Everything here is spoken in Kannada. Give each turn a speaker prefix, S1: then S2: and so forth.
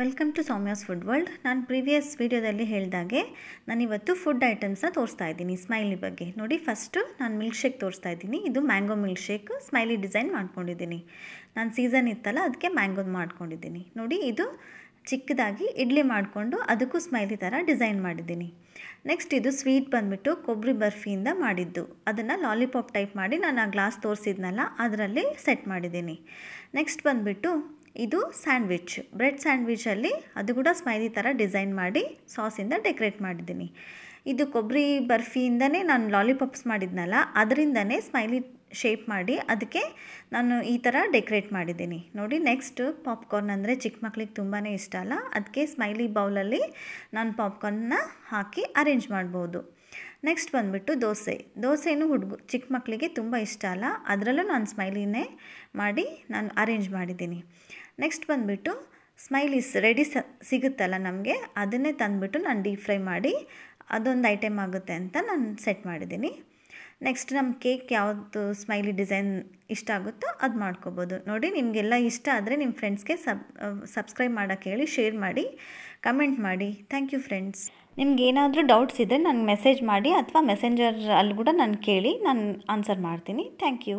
S1: welcome to Soumya's food world ನಾನು ಪ್ರೀವಿಯಸ್ ವೀಡಿಯೋದಲ್ಲಿ ಹೇಳಿದಾಗೆ ನಾನಿವತ್ತು ಫುಡ್ ಐಟಮ್ಸನ್ನ ತೋರಿಸ್ತಾ ಇದ್ದೀನಿ ಸ್ಮೈಲಿ ಬಗ್ಗೆ ನೋಡಿ ಫಸ್ಟು ನಾನು ಮಿಲ್ಕ್ ಶೇಕ್ ತೋರಿಸ್ತಾ ಇದ್ದೀನಿ ಇದು mango milk shake smiley design ಮಾಡ್ಕೊಂಡಿದ್ದೀನಿ ನಾನು ಸೀಸನ್ ಇತ್ತಲ್ಲ ಅದಕ್ಕೆ ಮ್ಯಾಂಗೋದು ಮಾಡ್ಕೊಂಡಿದ್ದೀನಿ ನೋಡಿ ಇದು ಚಿಕ್ಕದಾಗಿ ಇಡ್ಲಿ ಮಾಡಿಕೊಂಡು ಅದಕ್ಕೂ ಸ್ಮೈಲಿ ಥರ ಡಿಸೈನ್ ಮಾಡಿದ್ದೀನಿ ನೆಕ್ಸ್ಟ್ ಇದು ಸ್ವೀಟ್ ಬಂದುಬಿಟ್ಟು ಕೊಬ್ಬರಿ ಬರ್ಫಿಯಿಂದ ಮಾಡಿದ್ದು ಅದನ್ನು ಲಾಲಿಪಾಪ್ ಟೈಪ್ ಮಾಡಿ ನಾನು ಆ ಗ್ಲಾಸ್ ತೋರಿಸಿದ್ನಲ್ಲ ಅದರಲ್ಲಿ ಸೆಟ್ ಮಾಡಿದ್ದೀನಿ ನೆಕ್ಸ್ಟ್ ಬಂದುಬಿಟ್ಟು ಇದು ಸ್ಯಾಂಡ್ವಿಚ್ ಬ್ರೆಡ್ ಸ್ಯಾಂಡ್ವಿಚಲ್ಲಿ ಅದು ಕೂಡ ಸ್ಮೈಲಿ ಥರ ಡಿಸೈನ್ ಮಾಡಿ ಸಾಸಿಂದ ಡೆಕೊರೇಟ್ ಮಾಡಿದ್ದೀನಿ ಇದು ಕೊಬ್ಬರಿ ಬರ್ಫಿಯಿಂದನೇ ನಾನು ಲಾಲಿಪಾಪ್ಸ್ ಮಾಡಿದ್ನಲ್ಲ ಅದರಿಂದನೇ ಸ್ಮೈಲಿ ಶೇಪ್ ಮಾಡಿ ಅದಕ್ಕೆ ನಾನು ಈ ಥರ ಡೆಕೊರೇಟ್ ಮಾಡಿದ್ದೀನಿ ನೋಡಿ ನೆಕ್ಸ್ಟ್ ಪಾಪ್ಕಾರ್ನ್ ಅಂದರೆ ಚಿಕ್ಕ ಮಕ್ಳಿಗೆ ತುಂಬಾ ಇಷ್ಟ ಅಲ್ಲ ಅದಕ್ಕೆ ಸ್ಮೈಲಿ ಬೌಲಲ್ಲಿ ನಾನು ಪಾಪ್ಕಾರ್ನ ಹಾಕಿ ಅರೇಂಜ್ ಮಾಡ್ಬೋದು ನೆಕ್ಸ್ಟ್ ಬಂದುಬಿಟ್ಟು ದೋಸೆ ದೋಸೆನೂ ಹುಡುಗ ಚಿಕ್ಕ ಮಕ್ಕಳಿಗೆ ತುಂಬ ಇಷ್ಟ ಅಲ್ಲ ಅದರಲ್ಲೂ ನಾನು ಸ್ಮೈಲಿನೇ ಮಾಡಿ ನಾನು ಅರೇಂಜ್ ಮಾಡಿದ್ದೀನಿ ನೆಕ್ಸ್ಟ್ ಬಂದುಬಿಟ್ಟು ಸ್ಮೈಲೀಸ್ ರೆಡಿ ಸ ಸಿಗುತ್ತಲ್ಲ ನಮಗೆ ಅದನ್ನೇ ತಂದುಬಿಟ್ಟು ನಾನು ಡೀಪ್ ಫ್ರೈ ಮಾಡಿ ಅದೊಂದು ಐಟಮ್ ಆಗುತ್ತೆ ಅಂತ ನಾನು ಸೆಟ್ ಮಾಡಿದ್ದೀನಿ ನೆಕ್ಸ್ಟ್ ನಮ್ಮ ಕೇಕ್ ಯಾವುದು ಸ್ಮೈಲಿ ಡಿಸೈನ್ ಇಷ್ಟ ಆಗುತ್ತೋ ಅದು ಮಾಡ್ಕೋಬೋದು ನೋಡಿ ನಿಮಗೆಲ್ಲ ಇಷ್ಟ ಆದರೆ ನಿಮ್ಮ ಫ್ರೆಂಡ್ಸ್ಗೆ ಸಬ್ ಸಬ್ಸ್ಕ್ರೈಬ್ ಮಾಡೋಕ್ಕೆ ಹೇಳಿ ಶೇರ್ ಮಾಡಿ ಕಮೆಂಟ್ ಮಾಡಿ ಥ್ಯಾಂಕ್ ಯು ಫ್ರೆಂಡ್ಸ್ ನಿಮ್ಗೆ ಏನಾದರೂ ಡೌಟ್ಸ್ ಇದ್ದರೆ ನನಗೆ ಮೆಸೇಜ್ ಮಾಡಿ ಅಥವಾ ಮೆಸೆಂಜರ್ ಅಲ್ಲಿ ಕೂಡ ನಾನು ಕೇಳಿ ನಾನು ಆನ್ಸರ್ ಮಾಡ್ತೀನಿ ಥ್ಯಾಂಕ್ ಯು